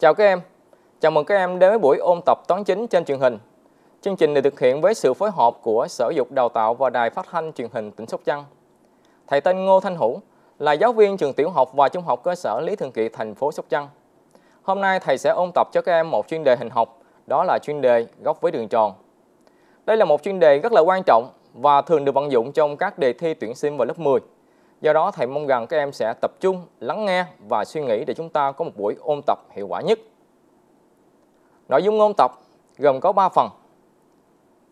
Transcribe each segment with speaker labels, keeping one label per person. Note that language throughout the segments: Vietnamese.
Speaker 1: Chào các em, chào mừng các em đến với buổi ôn tập toán chính trên truyền hình. Chương trình được thực hiện với sự phối hợp của Sở Dục Đào tạo và Đài Phát thanh Truyền hình tỉnh Sóc Trăng. Thầy tên Ngô Thanh Hữu là giáo viên trường tiểu học và trung học cơ sở Lý Thường Kiệt thành phố Sóc Trăng. Hôm nay thầy sẽ ôn tập cho các em một chuyên đề hình học, đó là chuyên đề góc với đường tròn. Đây là một chuyên đề rất là quan trọng và thường được vận dụng trong các đề thi tuyển sinh vào lớp 10. Do đó, thầy mong rằng các em sẽ tập trung, lắng nghe và suy nghĩ để chúng ta có một buổi ôn tập hiệu quả nhất. Nội dung ôn tập gồm có 3 phần.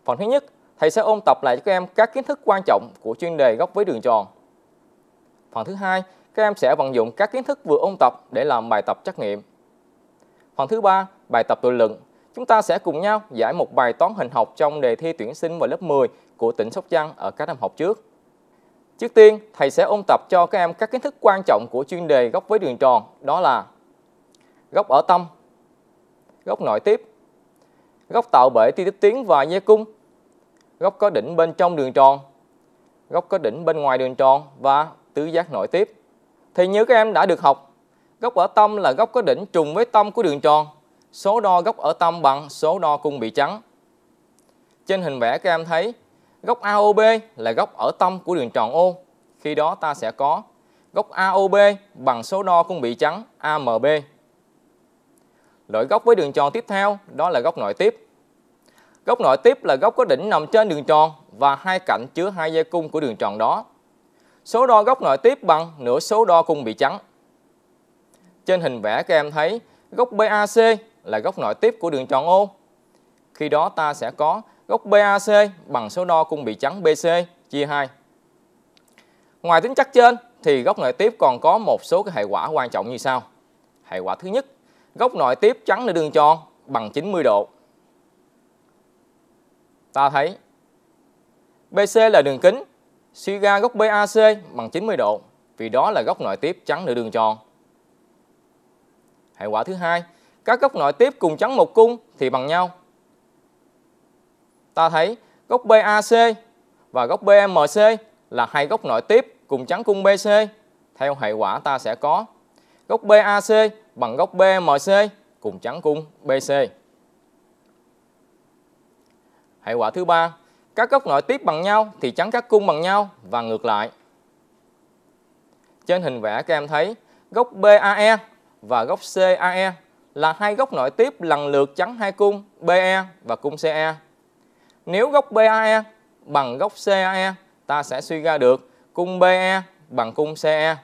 Speaker 1: Phần thứ nhất, thầy sẽ ôn tập lại cho các em các kiến thức quan trọng của chuyên đề góc với đường tròn. Phần thứ hai, các em sẽ vận dụng các kiến thức vừa ôn tập để làm bài tập trắc nghiệm. Phần thứ ba, bài tập tự luận. Chúng ta sẽ cùng nhau giải một bài toán hình học trong đề thi tuyển sinh vào lớp 10 của tỉnh Sóc Trăng ở các năm học trước. Trước tiên, thầy sẽ ôn tập cho các em các kiến thức quan trọng của chuyên đề góc với đường tròn, đó là góc ở tâm, góc nội tiếp, góc tạo bể ti tiếp tuyến và dây cung, góc có đỉnh bên trong đường tròn, góc có đỉnh bên ngoài đường tròn và tứ giác nội tiếp. Thì như các em đã được học, góc ở tâm là góc có đỉnh trùng với tâm của đường tròn. Số đo góc ở tâm bằng số đo cung bị trắng. Trên hình vẽ các em thấy Góc AOB là góc ở tâm của đường tròn O. Khi đó ta sẽ có góc AOB bằng số đo cung bị trắng AMB. Loại góc với đường tròn tiếp theo đó là góc nội tiếp. Góc nội tiếp là góc có đỉnh nằm trên đường tròn và hai cạnh chứa hai dây cung của đường tròn đó. Số đo góc nội tiếp bằng nửa số đo cung bị trắng. Trên hình vẽ các em thấy góc BAC là góc nội tiếp của đường tròn O. Khi đó ta sẽ có góc BAC bằng số đo cung bị chắn BC chia 2. Ngoài tính chất trên thì góc nội tiếp còn có một số cái hệ quả quan trọng như sau. Hệ quả thứ nhất, góc nội tiếp chắn nơi đường tròn bằng 90 độ. Ta thấy BC là đường kính, suy ra góc BAC bằng 90 độ vì đó là góc nội tiếp chắn nửa đường tròn. Hệ quả thứ hai, các góc nội tiếp cùng chắn một cung thì bằng nhau ta thấy góc BAC và góc BMC là hai góc nội tiếp cùng chắn cung BC. Theo hệ quả ta sẽ có góc BAC bằng góc BMC cùng chắn cung BC. Hệ quả thứ ba, các góc nội tiếp bằng nhau thì chắn các cung bằng nhau và ngược lại. Trên hình vẽ các em thấy góc BAE và góc CAE là hai góc nội tiếp lần lượt chắn hai cung BE và cung CE nếu góc BAE bằng góc CAE, ta sẽ suy ra được cung BE bằng cung CE.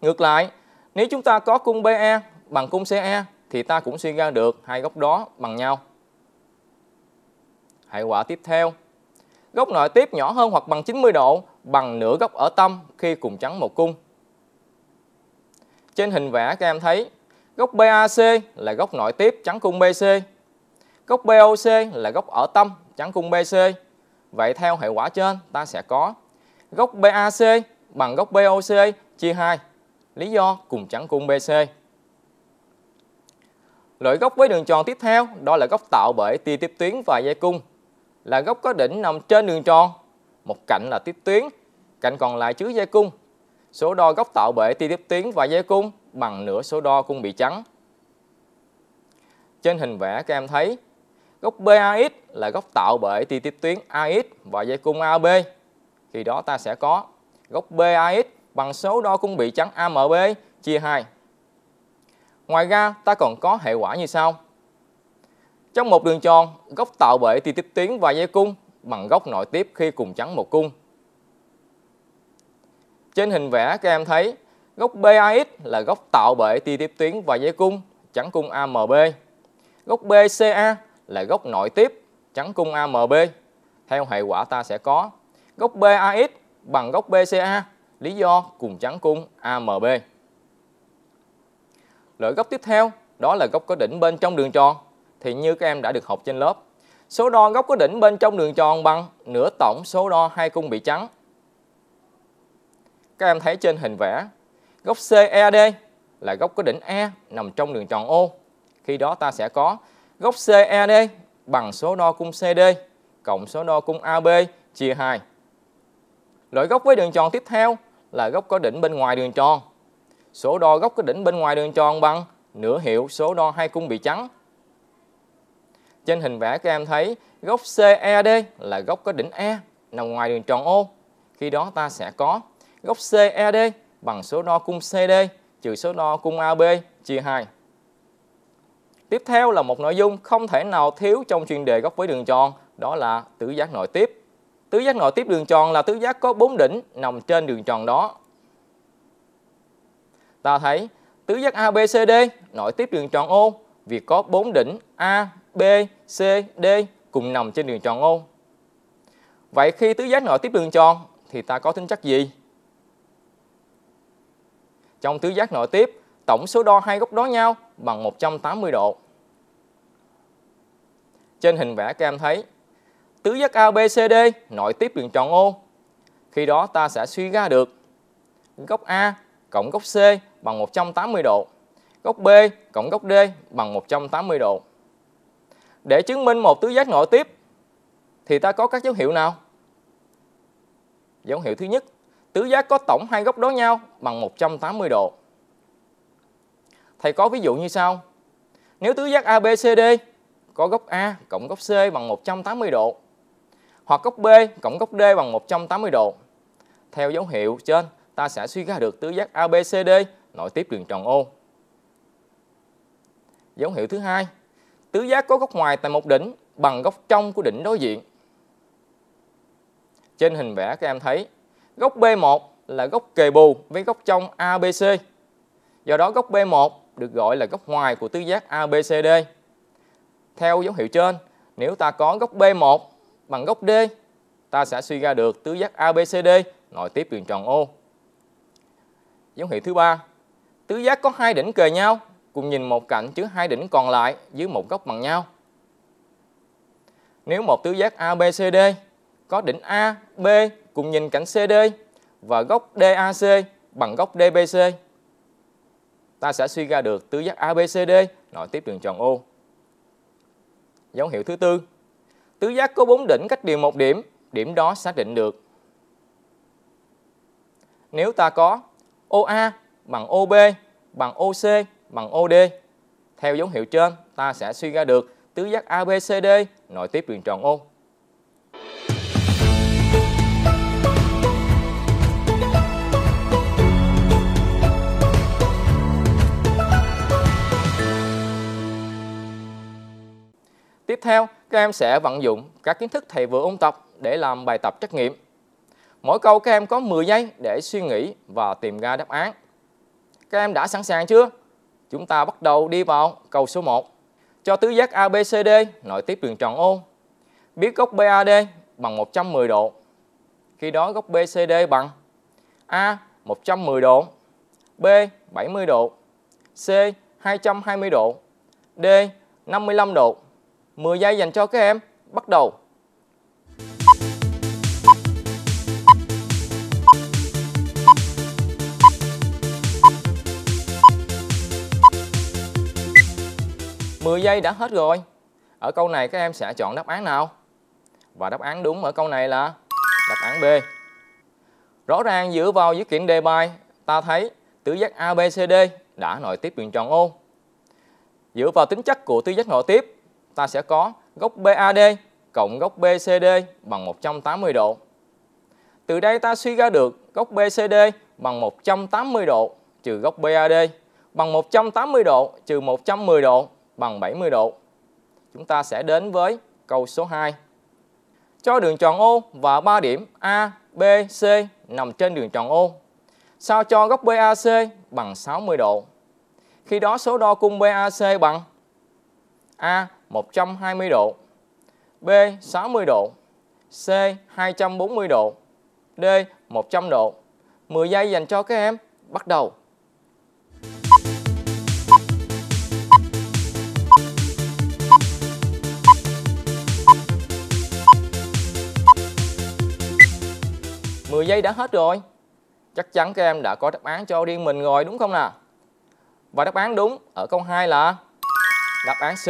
Speaker 1: Ngược lại, nếu chúng ta có cung BE bằng cung CE thì ta cũng suy ra được hai góc đó bằng nhau. Hệ quả tiếp theo, góc nội tiếp nhỏ hơn hoặc bằng 90 độ bằng nửa góc ở tâm khi cùng chắn một cung. Trên hình vẽ các em thấy góc BAC là góc nội tiếp chắn cung BC, góc BOC là góc ở tâm chắn cung BC. Vậy theo hệ quả trên ta sẽ có góc BAC bằng góc BOC chia 2. Lý do cùng chắn cung BC. Loại góc với đường tròn tiếp theo đó là góc tạo bởi tia tiếp tuyến và dây cung. Là góc có đỉnh nằm trên đường tròn, một cạnh là tiếp tuyến, cạnh còn lại chứa dây cung. Số đo góc tạo bởi tia tiếp tuyến và dây cung bằng nửa số đo cung bị chắn. Trên hình vẽ các em thấy Góc BAX là góc tạo bởi tia tiếp tuyến AX và dây cung AB. Khi đó ta sẽ có góc BAX bằng số đo cung bị chắn AMB chia 2. Ngoài ra, ta còn có hệ quả như sau. Trong một đường tròn, góc tạo bởi tia tiếp tuyến và dây cung bằng góc nội tiếp khi cùng chắn một cung. Trên hình vẽ các em thấy góc BAX là góc tạo bởi tia tiếp tuyến và dây cung chắn cung AMB. Góc BCA là góc nội tiếp chắn cung AMB. Theo hệ quả ta sẽ có góc BAX bằng góc BCA, lý do cùng chắn cung AMB. lợi góc tiếp theo đó là góc có đỉnh bên trong đường tròn thì như các em đã được học trên lớp. Số đo góc có đỉnh bên trong đường tròn bằng nửa tổng số đo hai cung bị chắn. Các em thấy trên hình vẽ, góc CED là góc có đỉnh E nằm trong đường tròn O. Khi đó ta sẽ có Góc CED bằng số đo cung CD cộng số đo cung AB chia 2. Loại góc với đường tròn tiếp theo là góc có đỉnh bên ngoài đường tròn. Số đo góc có đỉnh bên ngoài đường tròn bằng nửa hiệu số đo hai cung bị trắng. Trên hình vẽ các em thấy góc CED là góc có đỉnh E nằm ngoài đường tròn O. Khi đó ta sẽ có góc CED bằng số đo cung CD trừ số đo cung AB chia 2. Tiếp theo là một nội dung không thể nào thiếu trong chuyên đề góc với đường tròn, đó là tứ giác nội tiếp. Tứ giác nội tiếp đường tròn là tứ giác có 4 đỉnh nằm trên đường tròn đó. Ta thấy tứ giác ABCD nội tiếp đường tròn O vì có 4 đỉnh A, B, C, D cùng nằm trên đường tròn O. Vậy khi tứ giác nội tiếp đường tròn thì ta có tính chất gì? Trong tứ giác nội tiếp tổng số đo hai góc đối nhau bằng 180 độ. Trên hình vẽ các em thấy tứ giác ABCD nội tiếp đường tròn O. Khi đó ta sẽ suy ra được góc A cộng góc C bằng 180 độ, góc B cộng góc D bằng 180 độ. Để chứng minh một tứ giác nội tiếp thì ta có các dấu hiệu nào? Dấu hiệu thứ nhất, tứ giác có tổng hai góc đối nhau bằng 180 độ. Thầy có ví dụ như sau. Nếu tứ giác ABCD có góc A cộng góc C bằng 180 độ hoặc góc B cộng góc D bằng 180 độ. Theo dấu hiệu trên, ta sẽ suy ra được tứ giác ABCD nội tiếp đường tròn O. Dấu hiệu thứ hai, tứ giác có góc ngoài tại một đỉnh bằng góc trong của đỉnh đối diện. Trên hình vẽ các em thấy, góc B1 là góc kề bù với góc trong ABC. Do đó góc B1 được gọi là góc ngoài của tứ giác ABCD. Theo dấu hiệu trên, nếu ta có góc B1 bằng góc D, ta sẽ suy ra được tứ giác ABCD nội tiếp đường tròn O. Dấu hiệu thứ ba, tứ giác có hai đỉnh kề nhau cùng nhìn một cạnh chứa hai đỉnh còn lại dưới một góc bằng nhau. Nếu một tứ giác ABCD có đỉnh A, B cùng nhìn cạnh CD và góc DAC bằng góc DBC ta sẽ suy ra được tứ giác ABCD nội tiếp đường tròn O. Dấu hiệu thứ tư, tứ giác có bốn đỉnh cách đều một điểm, điểm đó xác định được. Nếu ta có OA bằng OB bằng OC bằng OD, theo dấu hiệu trên ta sẽ suy ra được tứ giác ABCD nội tiếp đường tròn O. theo, các em sẽ vận dụng các kiến thức thầy vừa ôn tập để làm bài tập trắc nghiệm. Mỗi câu các em có 10 giây để suy nghĩ và tìm ra đáp án. Các em đã sẵn sàng chưa? Chúng ta bắt đầu đi vào câu số 1. Cho tứ giác ABCD nội tiếp đường tròn o Biết góc BAD bằng 110 độ. Khi đó góc BCD bằng A 110 độ, B 70 độ, C 220 độ, D 55 độ. 10 giây dành cho các em bắt đầu Mười giây đã hết rồi Ở câu này các em sẽ chọn đáp án nào? Và đáp án đúng ở câu này là đáp án B Rõ ràng dựa vào dữ kiện đề bài Ta thấy tứ giác ABCD đã nội tiếp đường tròn ô Dựa vào tính chất của tứ giác nội tiếp ta sẽ có góc BAD cộng góc BCD bằng 180 độ. Từ đây ta suy ra được góc BCD bằng 180 độ trừ góc BAD bằng 180 độ trừ 110 độ bằng 70 độ. Chúng ta sẽ đến với câu số 2. Cho đường tròn O và 3 điểm A, B, C nằm trên đường tròn O. Sao cho góc BAC bằng 60 độ. Khi đó số đo cung BAC bằng A 120 độ, B 60 độ, C 240 độ, D 100 độ. 10 giây dành cho các em. Bắt đầu. Mười giây đã hết rồi. Chắc chắn các em đã có đáp án cho riêng mình rồi đúng không nào? Và đáp án đúng ở câu 2 là đáp án C.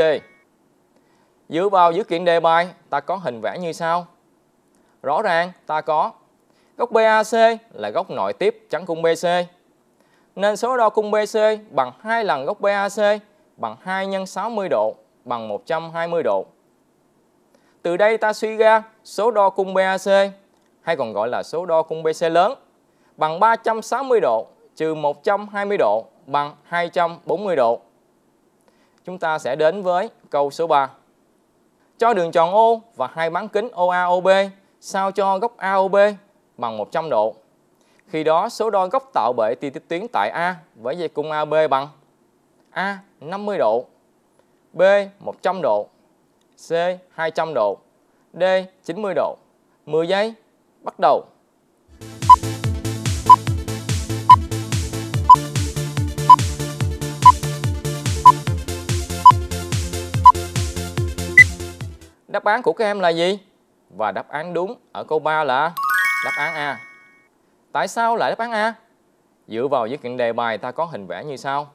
Speaker 1: Dựa vào dữ kiện đề bài, ta có hình vẽ như sau. Rõ ràng ta có góc BAC là góc nội tiếp chắn cung BC. Nên số đo cung BC bằng 2 lần góc BAC bằng 2 x 60 độ bằng 120 độ. Từ đây ta suy ra số đo cung BAC hay còn gọi là số đo cung BC lớn bằng 360 độ trừ 120 độ bằng 240 độ. Chúng ta sẽ đến với câu số 3. Cho đường tròn O và hai bán kính OAOB sao cho góc AOB bằng 100 độ. Khi đó số đo góc tạo bệ tia tiếp tuyến tại A với dây cung AB bằng A 50 độ, B 100 độ, C 200 độ, D 90 độ. 10 giây, bắt đầu. Đáp án của các em là gì? Và đáp án đúng ở câu 3 là đáp án A. Tại sao lại đáp án A? Dựa vào với kiện đề bài ta có hình vẽ như sau.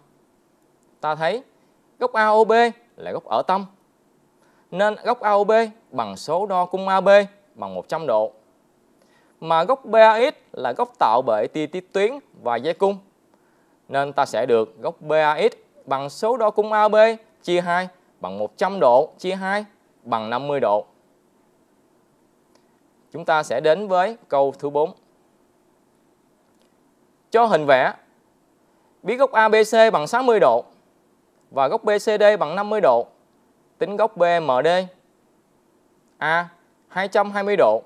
Speaker 1: Ta thấy góc AOB là góc ở tâm. Nên góc AOB bằng số đo cung AB bằng 100 độ. Mà góc BAX là góc tạo bởi tia tiết tuyến và dây cung. Nên ta sẽ được góc BAX bằng số đo cung AB chia 2 bằng 100 độ chia 2 bằng 50 độ. Chúng ta sẽ đến với câu thứ 4. Cho hình vẽ, biết góc ABC bằng 60 độ và góc BCD bằng 50 độ, tính góc BMD. A 220 độ,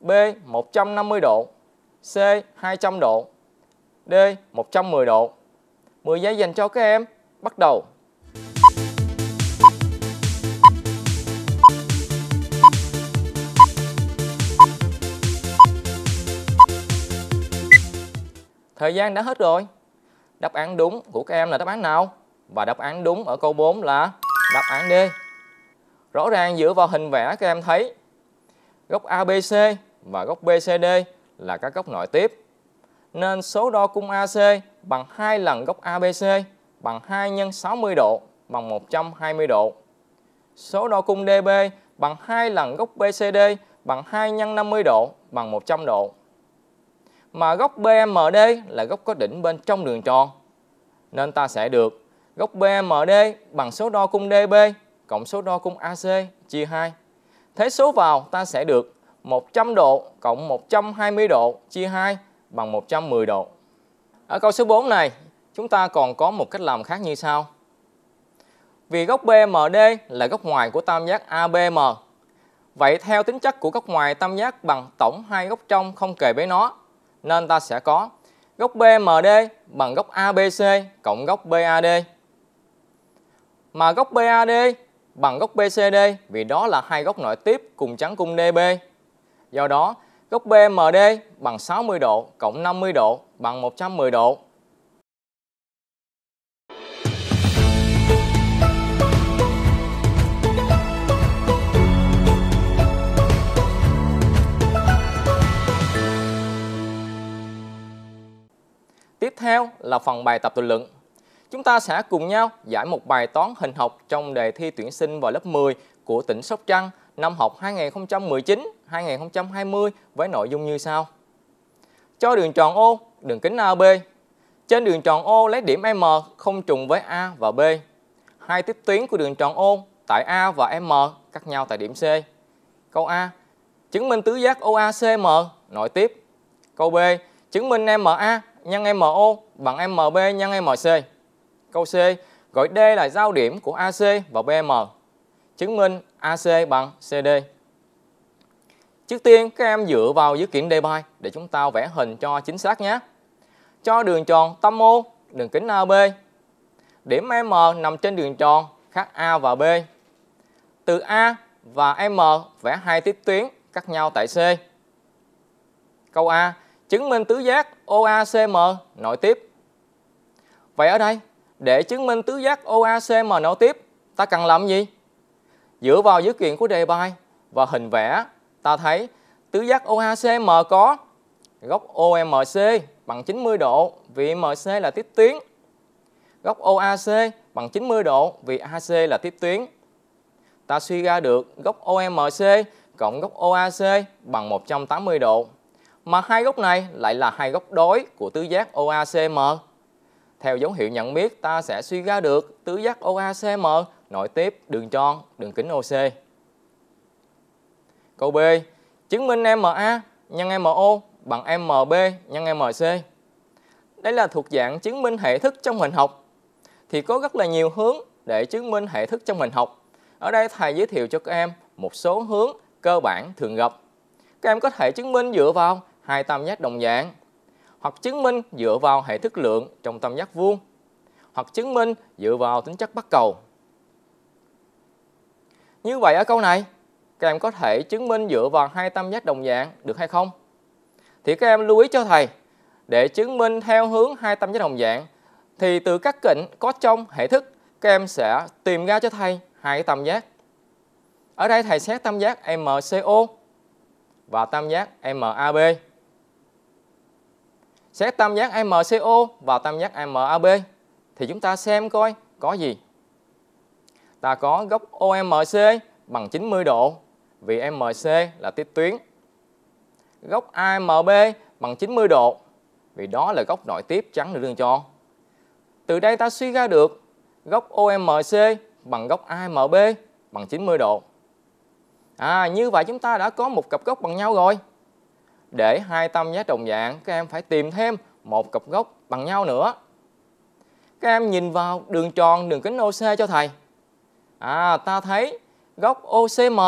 Speaker 1: B 150 độ, C 200 độ, D 110 độ. 10 giây dành cho các em. Bắt đầu. Thời gian đã hết rồi. Đáp án đúng của các em là đáp án nào? Và đáp án đúng ở câu 4 là đáp án D. Rõ ràng dựa vào hình vẽ các em thấy góc ABC và góc BCD là các góc nội tiếp. Nên số đo cung AC bằng 2 lần góc ABC bằng 2 nhân 60 độ bằng 120 độ. Số đo cung DB bằng 2 lần góc BCD bằng 2 nhân 50 độ bằng 100 độ mà góc BMD là góc có đỉnh bên trong đường tròn. Nên ta sẽ được góc BMD bằng số đo cung DB cộng số đo cung AC chia 2. Thế số vào ta sẽ được 100 độ cộng 120 độ chia 2 bằng 110 độ. Ở câu số 4 này, chúng ta còn có một cách làm khác như sau. Vì góc BMD là góc ngoài của tam giác ABM, vậy theo tính chất của góc ngoài tam giác bằng tổng hai góc trong không kề với nó nên ta sẽ có góc BMD bằng góc ABC cộng góc BAD. Mà góc BAD bằng góc BCD vì đó là hai góc nội tiếp cùng chắn cung DB. Do đó, góc BMD bằng 60 độ cộng 50 độ bằng 110 độ. Tiếp theo là phần bài tập tự luận. Chúng ta sẽ cùng nhau giải một bài toán hình học trong đề thi tuyển sinh vào lớp 10 của tỉnh Sóc Trăng năm học 2019-2020 với nội dung như sau. Cho đường tròn O, đường kính AB. Trên đường tròn O lấy điểm M không trùng với A và B. Hai tiếp tuyến của đường tròn O tại A và M cắt nhau tại điểm C. Câu A. Chứng minh tứ giác OACM nội tiếp. Câu B. Chứng minh MA nhân MO bằng MB nhân MC. Câu C, gọi D là giao điểm của AC và BM. Chứng minh AC bằng CD. Trước tiên các em dựa vào dữ kiện đề bài để chúng ta vẽ hình cho chính xác nhé. Cho đường tròn tâm O, đường kính AB. Điểm M nằm trên đường tròn khác A và B. Từ A và M vẽ hai tiếp tuyến cắt nhau tại C. Câu A, chứng minh tứ giác OACM nội tiếp. Vậy ở đây, để chứng minh tứ giác OACM nội tiếp, ta cần làm gì? Dựa vào dữ kiện của đề bài và hình vẽ, ta thấy tứ giác OACM có góc OMC bằng 90 độ vì MC là tiếp tuyến. Góc OAC bằng 90 độ vì AC là tiếp tuyến. Ta suy ra được góc OMC cộng góc OAC bằng 180 độ mà hai góc này lại là hai góc đối của tứ giác OACM. Theo dấu hiệu nhận biết, ta sẽ suy ra được tứ giác OACM nội tiếp đường tròn, đường kính OC. Câu B. Chứng minh MA nhân MO bằng MB nhân MC. Đây là thuộc dạng chứng minh hệ thức trong hình học. Thì có rất là nhiều hướng để chứng minh hệ thức trong hình học. Ở đây thầy giới thiệu cho các em một số hướng cơ bản thường gặp. Các em có thể chứng minh dựa vào hai tam giác đồng dạng, hoặc chứng minh dựa vào hệ thức lượng trong tam giác vuông, hoặc chứng minh dựa vào tính chất bắc cầu. Như vậy ở câu này, các em có thể chứng minh dựa vào hai tam giác đồng dạng được hay không? Thì các em lưu ý cho thầy, để chứng minh theo hướng hai tam giác đồng dạng, thì từ các cạnh có trong hệ thức, các em sẽ tìm ra cho thầy hai tam giác. Ở đây thầy xét tam giác MCO và tam giác MAB xét tam giác MCO và tam giác MAB thì chúng ta xem coi có gì. Ta có góc OMC bằng 90 độ vì MC là tiếp tuyến. Góc AMB bằng 90 độ vì đó là góc nội tiếp trắng đường tròn. Từ đây ta suy ra được góc OMC bằng góc AMB bằng 90 độ. À, như vậy chúng ta đã có một cặp góc bằng nhau rồi để hai tam giác đồng dạng, các em phải tìm thêm một cặp góc bằng nhau nữa. Các em nhìn vào đường tròn đường kính OC cho thầy. À, ta thấy góc OCM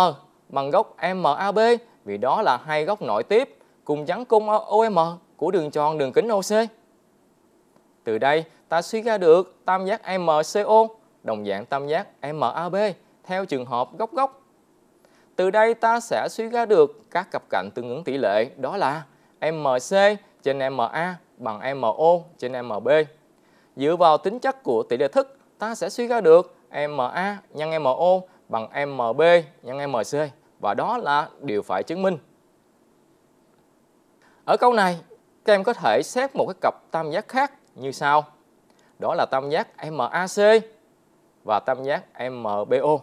Speaker 1: bằng góc MAB vì đó là hai góc nội tiếp cùng chắn cung OM của đường tròn đường kính OC. Từ đây, ta suy ra được tam giác MCO đồng dạng tam giác MAB theo trường hợp góc góc từ đây ta sẽ suy ra được các cặp cạnh tương ứng tỷ lệ đó là MC trên MA bằng MO trên MB. Dựa vào tính chất của tỷ lệ thức, ta sẽ suy ra được MA nhân MO bằng MB nhân MC và đó là điều phải chứng minh. Ở câu này, các em có thể xét một cái cặp tam giác khác như sau. Đó là tam giác MAC và tam giác MBO.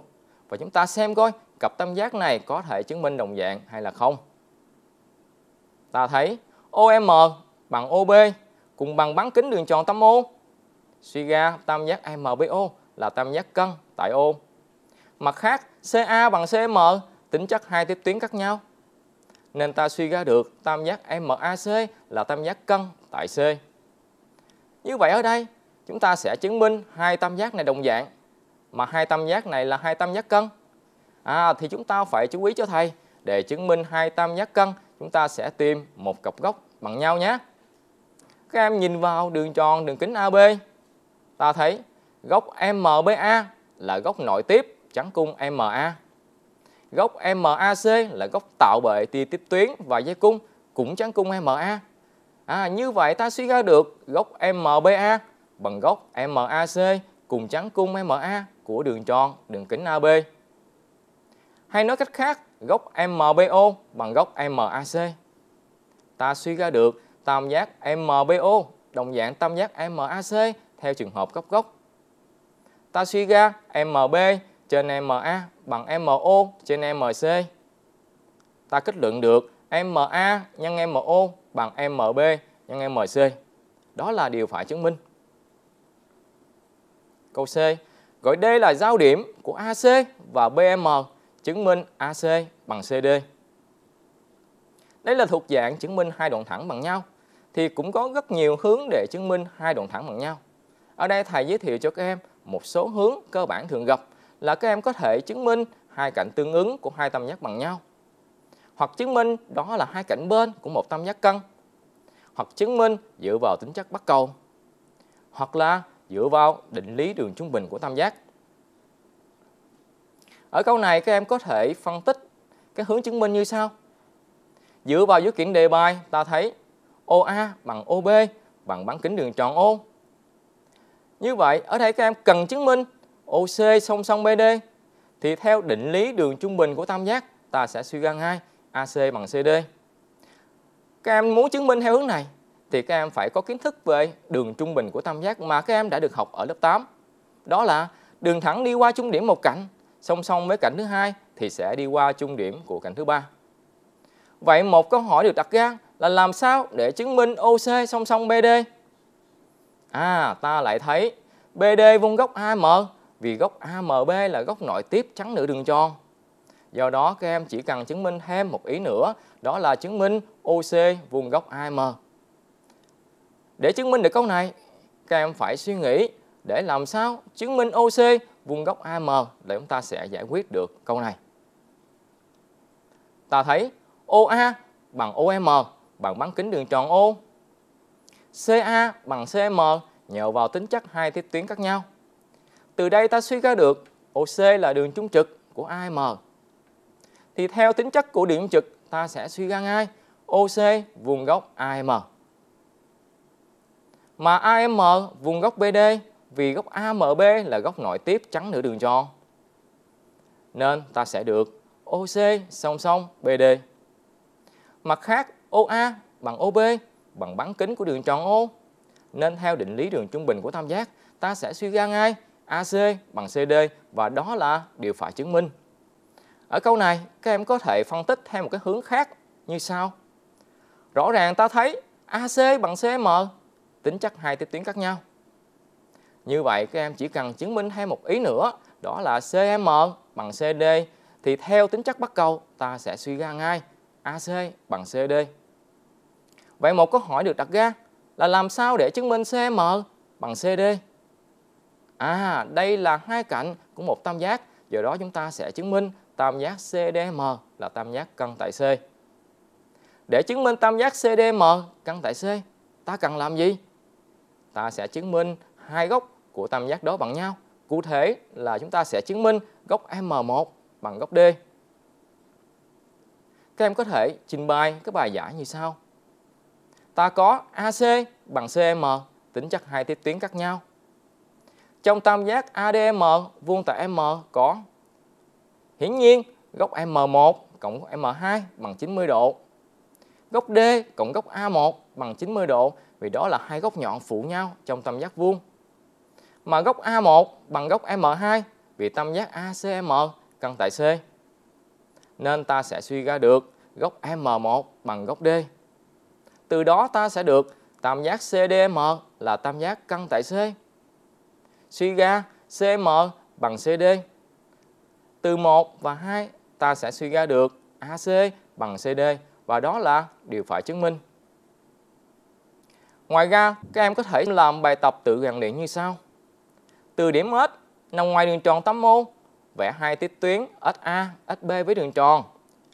Speaker 1: Và chúng ta xem coi cặp tam giác này có thể chứng minh đồng dạng hay là không. Ta thấy OM bằng OB cùng bằng bán kính đường tròn tâm O. Suy ra tam giác MBO là tam giác cân tại O. Mặt khác, CA bằng CM tính chất hai tiếp tuyến khác nhau. Nên ta suy ra được tam giác MAC là tam giác cân tại C. Như vậy ở đây, chúng ta sẽ chứng minh hai tam giác này đồng dạng, mà hai tam giác này là hai tam giác cân à, thì chúng ta phải chú ý cho thầy để chứng minh hai tam giác cân chúng ta sẽ tìm một cặp góc bằng nhau nhé các em nhìn vào đường tròn đường kính AB ta thấy góc MBA là góc nội tiếp chắn cung MA góc MAC là góc tạo bệ tia tiếp tuyến và dây cung cũng chắn cung MA à, như vậy ta suy ra được góc MBA bằng góc MAC cùng chắn cung MA của đường tròn đường kính AB hay nói cách khác, góc MBO bằng góc MAC. Ta suy ra được tam giác MBO đồng dạng tam giác MAC theo trường hợp góc góc. Ta suy ra MB trên MA bằng MO trên MC. Ta kết luận được MA nhân MO bằng MB nhân MC. Đó là điều phải chứng minh. Câu C, gọi D là giao điểm của AC và BM chứng minh AC bằng CD. Đây là thuộc dạng chứng minh hai đoạn thẳng bằng nhau thì cũng có rất nhiều hướng để chứng minh hai đoạn thẳng bằng nhau. Ở đây thầy giới thiệu cho các em một số hướng cơ bản thường gặp là các em có thể chứng minh hai cạnh tương ứng của hai tam giác bằng nhau hoặc chứng minh đó là hai cạnh bên của một tam giác cân hoặc chứng minh dựa vào tính chất bắc cầu hoặc là dựa vào định lý đường trung bình của tam giác ở câu này các em có thể phân tích cái hướng chứng minh như sau. Dựa vào dữ kiện đề bài, ta thấy OA bằng OB bằng bán kính đường tròn O. Như vậy, ở đây các em cần chứng minh OC song song BD thì theo định lý đường trung bình của tam giác, ta sẽ suy ra ngay AC bằng CD. Các em muốn chứng minh theo hướng này thì các em phải có kiến thức về đường trung bình của tam giác mà các em đã được học ở lớp 8. Đó là đường thẳng đi qua trung điểm một cạnh song song với cảnh thứ hai thì sẽ đi qua trung điểm của cảnh thứ ba. Vậy một câu hỏi được đặt ra là làm sao để chứng minh OC song song BD? À, ta lại thấy BD vuông góc AM vì góc AMB là góc nội tiếp chắn nửa đường tròn. Do đó các em chỉ cần chứng minh thêm một ý nữa, đó là chứng minh OC vuông góc AM. Để chứng minh được câu này, các em phải suy nghĩ để làm sao chứng minh OC vuông góc AM để chúng ta sẽ giải quyết được câu này. Ta thấy OA bằng OM bằng bán kính đường tròn O. CA bằng CM nhờ vào tính chất hai tiếp tuyến khác nhau. Từ đây ta suy ra được OC là đường trung trực của AM. Thì theo tính chất của điểm trực ta sẽ suy ra ngay OC vuông góc AM. Mà AM vuông góc BD vì góc AMB là góc nội tiếp chắn nửa đường tròn. Nên ta sẽ được OC song song BD. Mặt khác, OA bằng OB bằng bán kính của đường tròn O. Nên theo định lý đường trung bình của tam giác, ta sẽ suy ra ngay AC bằng CD và đó là điều phải chứng minh. Ở câu này, các em có thể phân tích theo một cái hướng khác như sau. Rõ ràng ta thấy AC bằng CM tính chất hai tiếp tuyến khác nhau. Như vậy các em chỉ cần chứng minh thêm một ý nữa, đó là CM bằng CD thì theo tính chất bắc cầu ta sẽ suy ra ngay AC bằng CD. Vậy một câu hỏi được đặt ra là làm sao để chứng minh CM bằng CD? À, đây là hai cạnh của một tam giác, do đó chúng ta sẽ chứng minh tam giác CDM là tam giác cân tại C. Để chứng minh tam giác CDM cân tại C, ta cần làm gì? Ta sẽ chứng minh hai góc của tam giác đó bằng nhau. Cụ thể là chúng ta sẽ chứng minh góc M1 bằng góc D. Các em có thể trình bày các bài giải như sau. Ta có AC bằng CM, tính chất hai tiếp tuyến cắt nhau. Trong tam giác ADM, vuông tại M có hiển nhiên góc M1 cộng M2 bằng 90 độ. Góc D cộng góc A1 bằng 90 độ vì đó là hai góc nhọn phụ nhau trong tam giác vuông mà góc A1 bằng góc M2 vì tam giác ACM căn tại C. Nên ta sẽ suy ra được góc M1 bằng góc D. Từ đó ta sẽ được tam giác CDM là tam giác căn tại C. Suy ra CM bằng CD. Từ 1 và 2 ta sẽ suy ra được AC bằng CD và đó là điều phải chứng minh. Ngoài ra, các em có thể làm bài tập tự rèn luyện như sau từ điểm S nằm ngoài đường tròn tâm môn, vẽ hai tiếp tuyến SA, SB với đường tròn.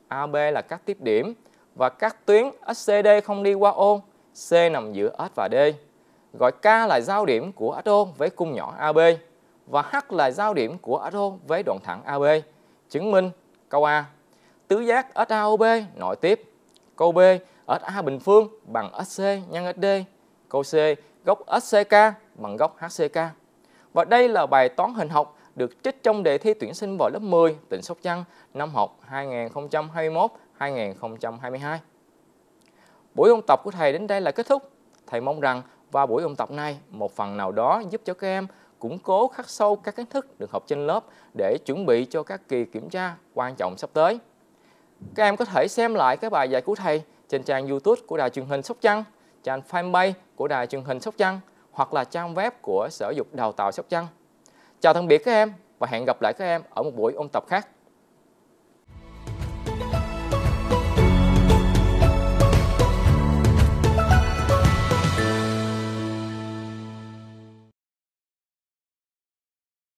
Speaker 1: AB là các tiếp điểm và các tuyến SCD không đi qua ô, C nằm giữa S và D. Gọi K là giao điểm của SO với cung nhỏ AB và H là giao điểm của SO với đoạn thẳng AB. Chứng minh câu A. Tứ giác SAOB nội tiếp. Câu B, SA bình phương bằng SC nhân SD. Câu C, góc SCK bằng góc HCK. Và đây là bài toán hình học được trích trong đề thi tuyển sinh vào lớp 10 tỉnh Sóc Trăng năm học 2021-2022. Buổi ôn tập của thầy đến đây là kết thúc. Thầy mong rằng và buổi ôn tập này một phần nào đó giúp cho các em củng cố khắc sâu các kiến thức được học trên lớp để chuẩn bị cho các kỳ kiểm tra quan trọng sắp tới. Các em có thể xem lại các bài dạy của thầy trên trang YouTube của Đài truyền hình Sóc Trăng, trang fanpage của Đài truyền hình Sóc Trăng hoặc là trang web của Sở Dục Đào tạo Sóc Trăng. Chào tạm biệt các em và hẹn gặp lại các em ở một buổi ôn tập khác.